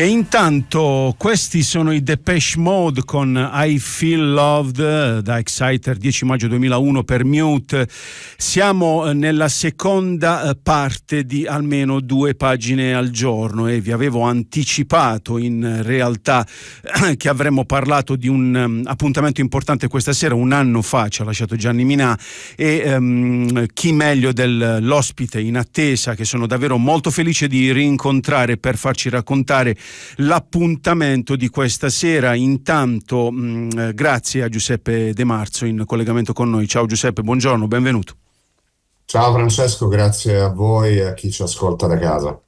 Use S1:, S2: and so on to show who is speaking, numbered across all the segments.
S1: E intanto questi sono i Depeche Mode con I Feel Loved eh, da Exciter 10 maggio 2001 per Mute. Siamo eh, nella seconda eh, parte di almeno due pagine al giorno e vi avevo anticipato in realtà che avremmo parlato di un mm, appuntamento importante questa sera, un anno fa ci ha lasciato Gianni Minà e um, chi meglio dell'ospite in attesa che sono davvero molto felice di rincontrare per farci raccontare l'appuntamento di questa sera. Intanto mh, mm, eh, grazie a Giuseppe De Marzo in collegamento con noi. Ciao Giuseppe, buongiorno, benvenuto.
S2: Ciao Francesco, grazie a voi e a chi ci ascolta da casa.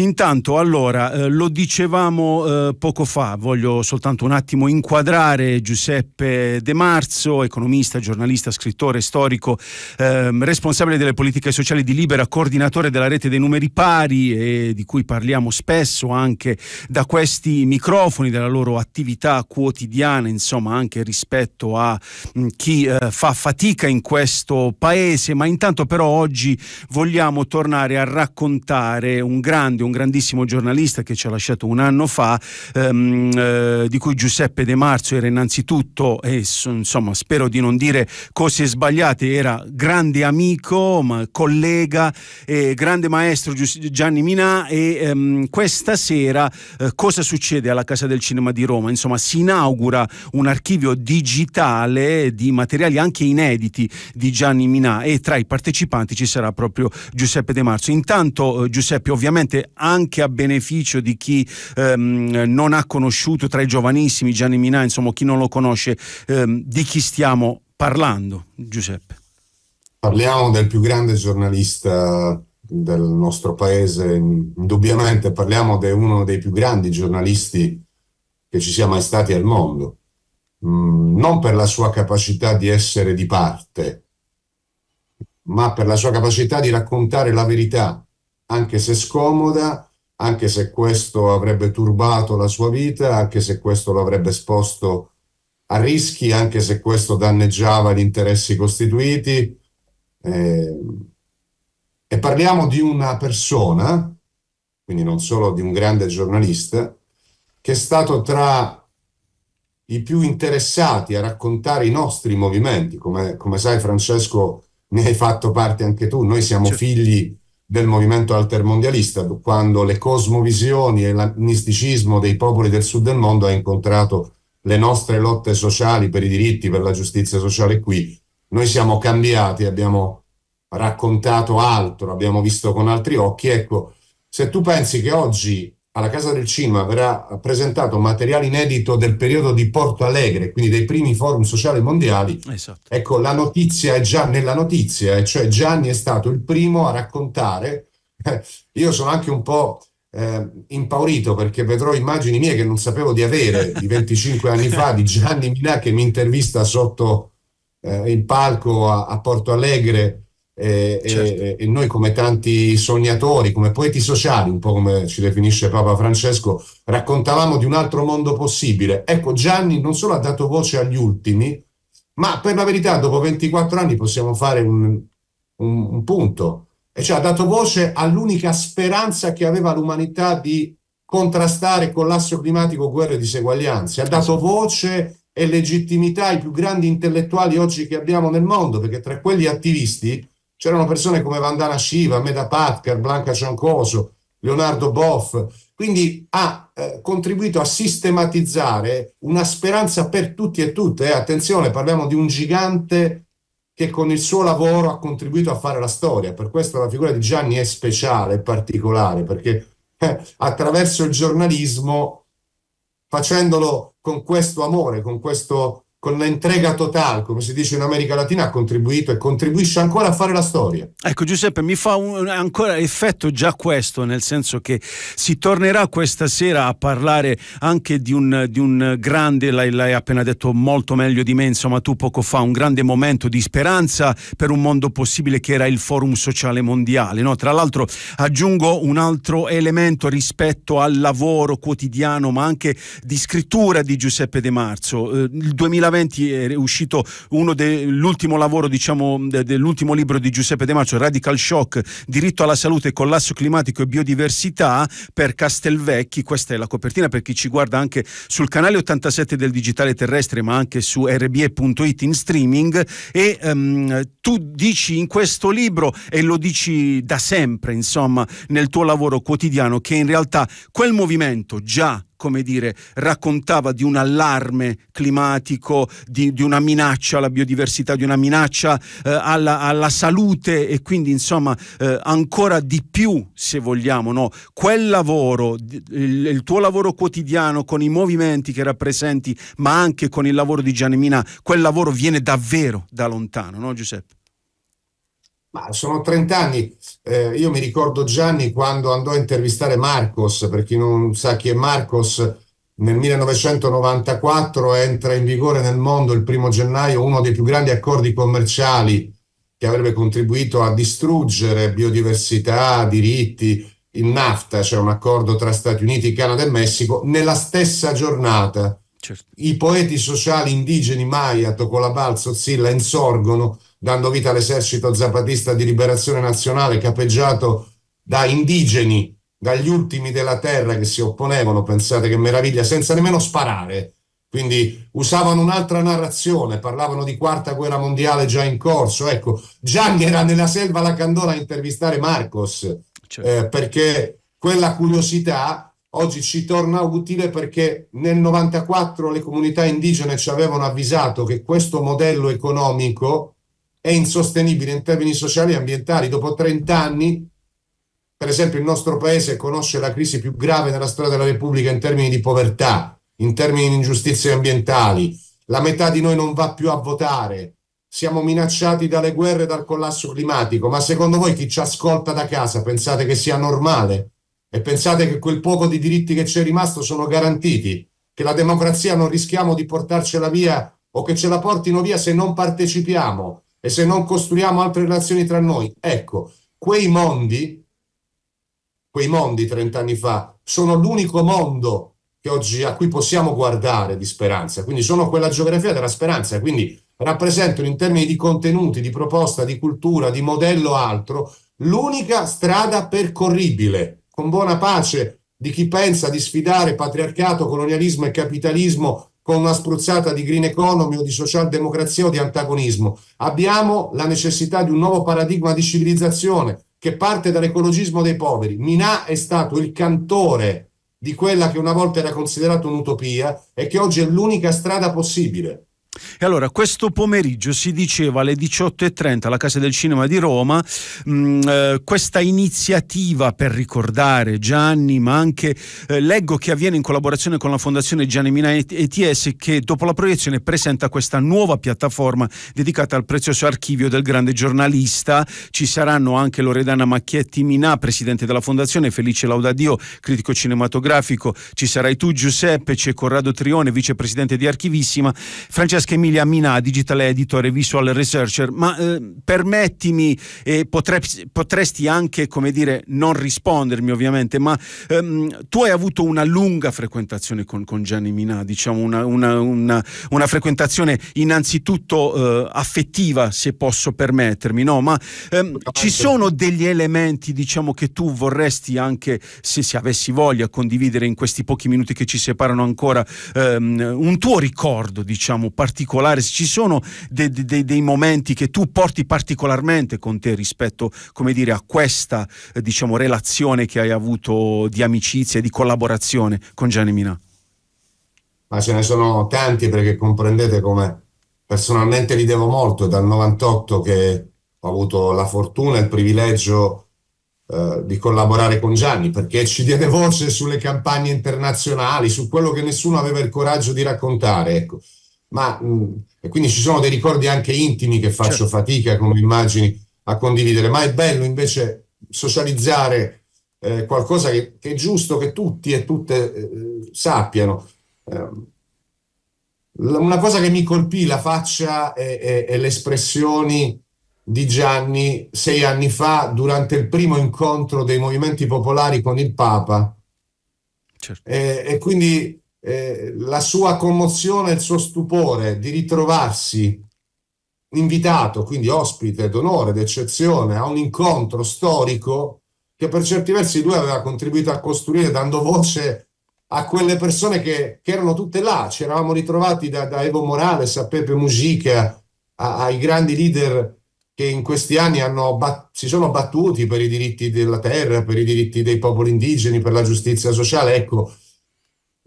S1: Intanto, allora, eh, lo dicevamo eh, poco fa, voglio soltanto un attimo inquadrare Giuseppe De Marzo, economista, giornalista, scrittore, storico, eh, responsabile delle politiche sociali di Libera, coordinatore della rete dei numeri pari e di cui parliamo spesso anche da questi microfoni, della loro attività quotidiana, insomma, anche rispetto a mh, mm, chi eh, fa fatica in questo paese, ma intanto però oggi vogliamo tornare a raccontare un grande, un un grandissimo giornalista che ci ha lasciato un anno fa, ehm, eh, di cui Giuseppe De Marzo era innanzitutto, e insomma spero di non dire cose sbagliate, era grande amico, ma collega, eh, grande maestro Gianni Minà e ehm, questa sera eh, cosa succede alla Casa del Cinema di Roma? Insomma si inaugura un archivio digitale di materiali anche inediti di Gianni Minà e tra i partecipanti ci sarà proprio Giuseppe De Marzo. Intanto eh, Giuseppe ovviamente anche a beneficio di chi ehm, non ha conosciuto tra i giovanissimi Gianni Minà, insomma chi non lo conosce, ehm, di chi stiamo parlando, Giuseppe? Parliamo del
S2: più grande giornalista del nostro paese, indubbiamente parliamo di uno dei più grandi giornalisti che ci sia mai stati al mondo, mm, non per la sua capacità di essere di parte, ma per la sua capacità di raccontare la verità anche se scomoda, anche se questo avrebbe turbato la sua vita, anche se questo lo avrebbe esposto a rischi, anche se questo danneggiava gli interessi costituiti. Eh, e parliamo di una persona, quindi non solo di un grande giornalista, che è stato tra i più interessati a raccontare i nostri movimenti. Come, come sai, Francesco, ne hai fatto parte anche tu. Noi siamo certo. figli del movimento altermondialista, quando le cosmovisioni e l'agnosticismo dei popoli del sud del mondo ha incontrato le nostre lotte sociali per i diritti, per la giustizia sociale qui. Noi siamo cambiati, abbiamo raccontato altro, abbiamo visto con altri occhi. Ecco, se tu pensi che oggi alla Casa del Cinema verrà presentato materiale inedito del periodo di Porto Alegre, quindi dei primi forum sociali mondiali. Esatto. Ecco, la notizia è già nella notizia, e cioè Gianni è stato il primo a raccontare. Io sono anche un po' eh, impaurito perché vedrò immagini mie che non sapevo di avere di 25 anni fa di Gianni Minà che mi intervista sotto eh, il palco a, a Porto Alegre e, certo. e, e, noi come tanti sognatori, come poeti sociali, un po' come ci definisce Papa Francesco, raccontavamo di un altro mondo possibile. Ecco, Gianni non solo ha dato voce agli ultimi, ma per la verità dopo 24 anni possiamo fare un, un, un punto, e cioè ha dato voce all'unica speranza che aveva l'umanità di contrastare collasso climatico, guerre e diseguaglianze, ha dato esatto. voce e legittimità ai più grandi intellettuali oggi che abbiamo nel mondo, perché tra quelli attivisti c'erano persone come Vandana Shiva, Meda Patker, Blanca Ciancoso, Leonardo Boff, quindi ha eh, contribuito a sistematizzare una speranza per tutti e tutte. Eh, attenzione, parliamo di un gigante che con il suo lavoro ha contribuito a fare la storia, per questo la figura di Gianni è speciale, è particolare, perché eh, attraverso il giornalismo, facendolo con questo amore, con questo con l'entrega totale, come si dice in America Latina, ha contribuito e contribuisce ancora a fare la storia.
S1: Ecco Giuseppe, mi fa un, ancora effetto già questo, nel senso che si tornerà questa sera a parlare anche di un, di un grande, l'hai, l'hai, appena detto molto meglio di me, insomma tu poco fa, un grande momento di speranza per un mondo possibile che era il Forum Sociale Mondiale. No? Tra l'altro aggiungo un altro elemento rispetto al lavoro quotidiano, ma anche di scrittura di Giuseppe De Marzo. Eh, il 2020 2020 eh, è uscito de, l'ultimo lavoro, diciamo, dell'ultimo libro di Giuseppe De Marcio, Radical Shock, Diritto alla salute, collasso climatico e biodiversità per Castelvecchi. Questa è la copertina per chi ci guarda anche sul canale 87 del Digitale Terrestre, ma anche su rbe.it in streaming. E um, tu dici in questo libro, e lo dici da sempre, insomma, nel tuo lavoro quotidiano, che in realtà quel movimento già come dire, raccontava di un allarme climatico, di, di una minaccia alla biodiversità, di una minaccia eh, alla, alla, salute e quindi insomma eh, ancora di più, se vogliamo, no? quel lavoro, il, il, tuo lavoro quotidiano con i movimenti che rappresenti, ma anche con il lavoro di Gianni Mina, quel lavoro viene davvero da lontano, no Giuseppe? Ma
S2: sono 30 anni, eh, io mi ricordo Gianni quando andò a intervistare
S1: Marcos, per
S2: chi non sa chi è Marcos, nel 1994 entra in vigore nel mondo il primo gennaio uno dei più grandi accordi commerciali che avrebbe contribuito a distruggere biodiversità, diritti, il NAFTA, cioè un accordo tra Stati Uniti, Canada e Messico, nella stessa giornata. Certo. I poeti sociali indigeni Maya, Tocolabalzo, Zilla insorgono dando vita all'esercito zapatista di liberazione nazionale capeggiato da indigeni, dagli ultimi della terra che si opponevano, pensate che meraviglia, senza nemmeno sparare. Quindi usavano un'altra narrazione, parlavano di quarta guerra mondiale già in corso. Ecco, Gianni era nella selva la Candona a intervistare Marcos, cioè. eh, perché quella curiosità oggi ci torna utile perché nel 94 le comunità indigene ci avevano avvisato che questo modello economico è insostenibile in termini sociali e ambientali. Dopo 30 anni, per esempio, il nostro paese conosce la crisi più grave nella storia della Repubblica in termini di povertà, in termini di ingiustizie ambientali. La metà di noi non va più a votare. Siamo minacciati dalle guerre e dal collasso climatico. Ma secondo voi chi ci ascolta da casa pensate che sia normale? E pensate che quel poco di diritti che ci è rimasto sono garantiti? Che la democrazia non rischiamo di portarcela via o che ce la portino via se non partecipiamo? e se non costruiamo altre relazioni tra noi, ecco, quei mondi, quei mondi 30 anni fa, sono l'unico mondo che oggi a cui possiamo guardare di speranza, quindi sono quella geografia della speranza, quindi rappresentano in termini di contenuti, di proposta, di cultura, di modello altro, l'unica strada percorribile, con buona pace di chi pensa di sfidare patriarcato, colonialismo e capitalismo con una spruzzata di green economy o di socialdemocrazia o di antagonismo. Abbiamo la necessità di un nuovo paradigma di civilizzazione che parte dall'ecologismo dei poveri. Minà è stato il cantore di quella che una volta era considerata un'utopia e che oggi è l'unica strada possibile.
S1: E allora, questo pomeriggio si diceva alle 18.30 alla Casa del Cinema di Roma mh, mm, eh, questa iniziativa per ricordare Gianni, ma anche eh, leggo che avviene in collaborazione con la Fondazione Gianni Mina ETS che dopo la proiezione presenta questa nuova piattaforma dedicata al prezioso archivio del grande giornalista. Ci saranno anche Loredana Macchietti Minà, presidente della Fondazione, Felice Laudadio, critico cinematografico, ci sarai tu Giuseppe, c'è Corrado Trione, vicepresidente di Archivissima, Francesco Francesca Emilia Minà, digital editor e visual researcher, ma eh, permettimi, eh, potre, potresti anche, come dire, non rispondermi ovviamente, ma ehm, tu hai avuto una lunga frequentazione con, con Gianni Minà, diciamo una, una, una, una frequentazione innanzitutto eh, affettiva, se posso permettermi, no? ma ehm, ci sono degli elementi diciamo, che tu vorresti anche, se, se avessi voglia, condividere in questi pochi minuti che ci separano ancora, ehm, un tuo ricordo, diciamo, particolare? particolare, se ci sono de, de, de, dei momenti che tu porti particolarmente con te rispetto dire, a questa eh, diciamo, relazione che hai avuto di amicizia e di collaborazione con Gianni Minà?
S2: Ma ce ne sono tanti perché comprendete come personalmente li devo molto, è dal 98 che ho avuto la fortuna e il privilegio eh, di collaborare con Gianni perché ci diede voce sulle campagne internazionali, su quello che nessuno aveva il coraggio di raccontare. Ecco ma mh, mm, e quindi ci sono dei ricordi anche intimi che faccio certo. fatica, come immagini, a condividere, ma è bello invece socializzare eh, qualcosa che, che, è giusto che tutti e tutte eh, sappiano. Eh, una cosa che mi colpì la faccia e, e, e le espressioni di Gianni sei anni fa durante il primo incontro dei movimenti popolari con il Papa. Certo. E, e, quindi eh, la sua commozione, il suo stupore di ritrovarsi invitato, quindi ospite d'onore, d'eccezione, a un incontro storico che per certi versi lui aveva contribuito a costruire dando voce a quelle persone che, che erano tutte là. Ci eravamo ritrovati da, da Evo Morales a Pepe Mujica, a, ai grandi leader che in questi anni bat- si sono battuti per i diritti della terra, per i diritti dei popoli indigeni, per la giustizia sociale. Ecco,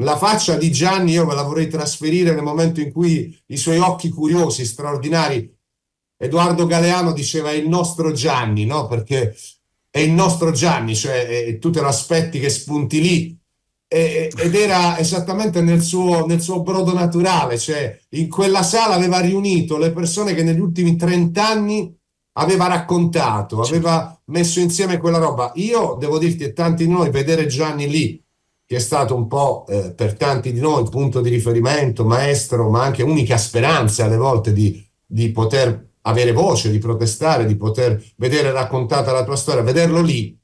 S2: la faccia di Gianni io me la vorrei trasferire nel momento in cui i suoi occhi curiosi, straordinari, Edoardo Galeano diceva è il nostro Gianni, no? Perché è il nostro Gianni, cioè tu te lo aspetti che spunti lì e, ed era esattamente nel suo, nel suo, brodo naturale, cioè in quella sala aveva riunito le persone che negli ultimi 30 anni aveva raccontato, aveva messo insieme quella roba. Io devo dirti, e tanti di noi, vedere Gianni lì che è stato un po' eh, per tanti di noi punto di riferimento, maestro, ma anche unica speranza alle volte di, di poter avere voce, di protestare, di poter vedere raccontata la tua storia, vederlo lì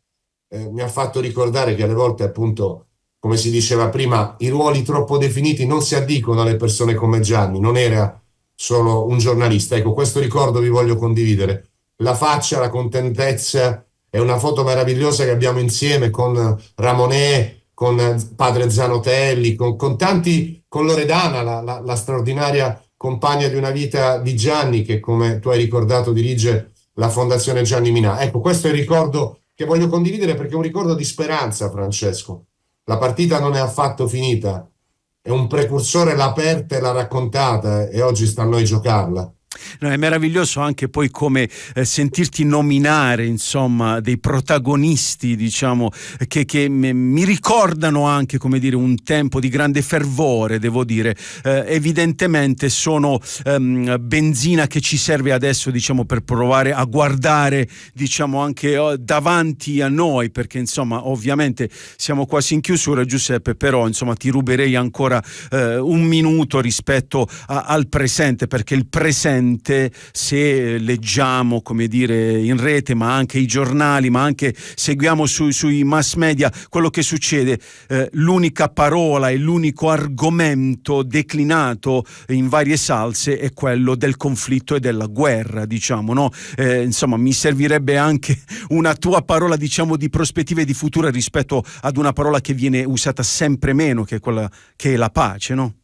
S2: eh, mi ha fatto ricordare che alle volte appunto, come si diceva prima, i ruoli troppo definiti non si addicono alle persone come Gianni, non era solo un giornalista. Ecco, questo ricordo vi voglio condividere. La faccia, la contentezza, è una foto meravigliosa che abbiamo insieme con Ramonet, con eh, padre Zanotelli, con, con tanti, con Loredana, la, la, la, straordinaria compagna di una vita di Gianni che come tu hai ricordato dirige la Fondazione Gianni Minà. Ecco, questo è il ricordo che voglio condividere perché è un ricordo di speranza, Francesco. La partita non è affatto finita, è un precursore l'ha aperta e l'ha raccontata eh, e oggi sta a noi giocarla.
S1: No, è meraviglioso anche poi come eh, sentirti nominare insomma, dei protagonisti diciamo, che, che, mi ricordano anche dire, un tempo di grande fervore, devo dire. Eh, evidentemente sono ehm, benzina che ci serve adesso diciamo, per provare a guardare diciamo, anche oh, davanti a noi, perché insomma, ovviamente siamo quasi in chiusura Giuseppe, però insomma, ti ruberei ancora eh, un minuto rispetto a, al presente, perché il presente presente se leggiamo, come dire, in rete, ma anche i giornali, ma anche seguiamo su, sui mass media quello che succede. Eh, l'unica parola e l'unico argomento declinato in varie salse è quello del conflitto e della guerra, diciamo, no? eh, insomma, mi servirebbe anche una tua parola, diciamo, di prospettiva e di futuro rispetto ad una parola che viene usata sempre meno, che è quella che è la pace, no?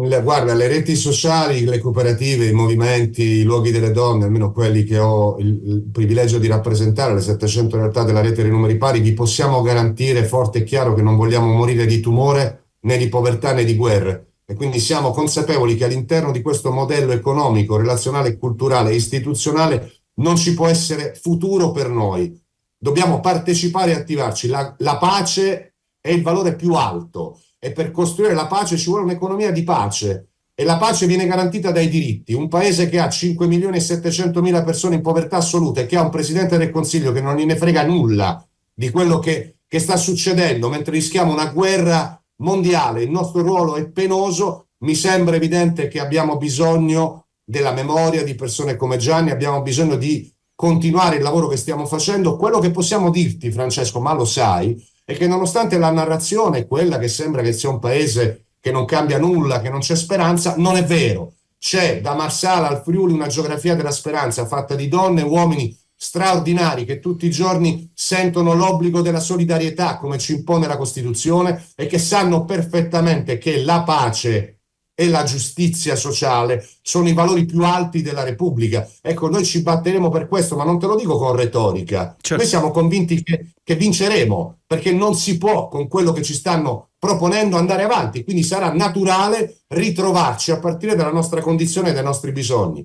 S2: Guarda, le reti sociali, le cooperative, i movimenti, i luoghi delle donne, almeno quelli che ho il, il privilegio di rappresentare, le 700 realtà della rete dei numeri pari, vi possiamo garantire forte e chiaro che non vogliamo morire di tumore, né di povertà, né di guerre. E quindi siamo consapevoli che all'interno di questo modello economico, relazionale, culturale e istituzionale non ci può essere futuro per noi. Dobbiamo partecipare e attivarci. La, la pace è il valore più alto e per costruire la pace ci vuole un'economia di pace e la pace viene garantita dai diritti. Un paese che ha 5 milioni e 700 mila persone in povertà assoluta e che ha un presidente del Consiglio che non gliene frega nulla di quello che, che sta succedendo mentre rischiamo una guerra mondiale, il nostro ruolo è penoso, mi sembra evidente che abbiamo bisogno della memoria di persone come Gianni, abbiamo bisogno di continuare il lavoro che stiamo facendo. Quello che possiamo dirti, Francesco, ma lo sai, e che nonostante la narrazione quella che sembra che sia un paese che non cambia nulla, che non c'è speranza, non è vero. C'è da Marsala al Friuli una geografia della speranza fatta di donne e uomini straordinari che tutti i giorni sentono l'obbligo della solidarietà come ci impone la Costituzione e che sanno perfettamente che la pace e la giustizia sociale sono i valori più alti della Repubblica. Ecco, noi ci batteremo per questo, ma non te lo dico con retorica. Certo. Noi siamo convinti che, che vinceremo, perché non si può con quello che ci stanno proponendo andare avanti, quindi sarà naturale ritrovarci a partire dalla nostra condizione e dai nostri bisogni.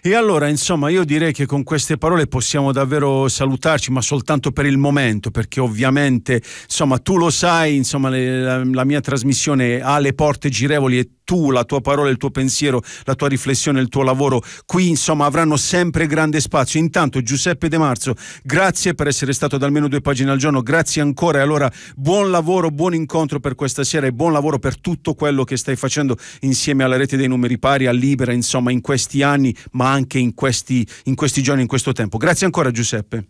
S1: E allora, insomma, io direi che con queste parole possiamo davvero salutarci, ma soltanto per il momento, perché ovviamente, insomma, tu lo sai, insomma, le, la, la mia trasmissione ha le porte girevoli e tu, la tua parola, il tuo pensiero, la tua riflessione, il tuo lavoro qui insomma avranno sempre grande spazio. Intanto Giuseppe De Marzo, grazie per essere stato da almeno due pagine al giorno, grazie ancora e allora buon lavoro, buon incontro per questa sera e buon lavoro per tutto quello che stai facendo insieme alla rete dei numeri pari, a Libera, insomma in questi anni, ma anche in questi, in questi giorni, in questo tempo. Grazie ancora Giuseppe.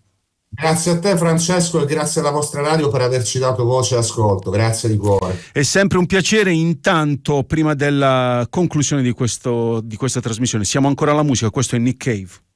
S2: Grazie a te Francesco e grazie alla vostra radio per averci dato voce e ascolto, grazie di cuore.
S1: È sempre un piacere, intanto prima della conclusione di, questo, di questa trasmissione, siamo ancora alla musica, questo è Nick Cave.